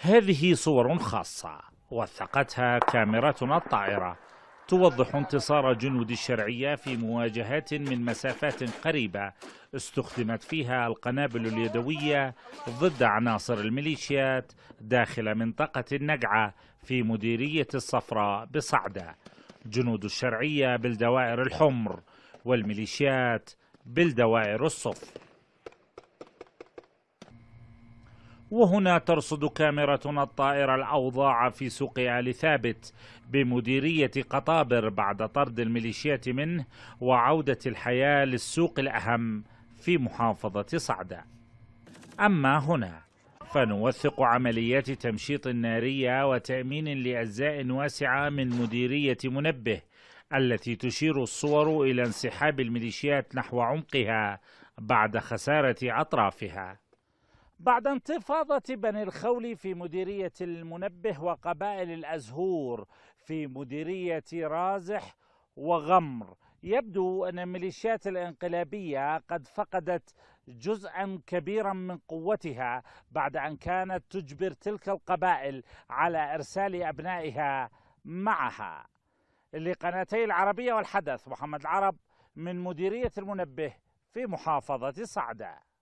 هذه صور خاصة وثقتها كاميراتنا الطائرة توضح انتصار جنود الشرعية في مواجهات من مسافات قريبة استخدمت فيها القنابل اليدوية ضد عناصر الميليشيات داخل منطقة النقعة في مديرية الصفراء بصعدة جنود الشرعية بالدوائر الحمر والميليشيات بالدوائر الصفر وهنا ترصد كاميرتنا الطائرة الأوضاع في سوق آل ثابت بمديرية قطابر بعد طرد الميليشيات منه وعودة الحياة للسوق الأهم في محافظة صعدة أما هنا فنوثق عمليات تمشيط نارية وتأمين لأجزاء واسعة من مديرية منبه التي تشير الصور إلى انسحاب الميليشيات نحو عمقها بعد خسارة أطرافها بعد انتفاضة بني الخولي في مديرية المنبه وقبائل الأزهور في مديرية رازح وغمر يبدو أن الميليشيات الانقلابية قد فقدت جزءا كبيرا من قوتها بعد أن كانت تجبر تلك القبائل على إرسال أبنائها معها لقناتي العربية والحدث محمد العرب من مديرية المنبه في محافظة صعده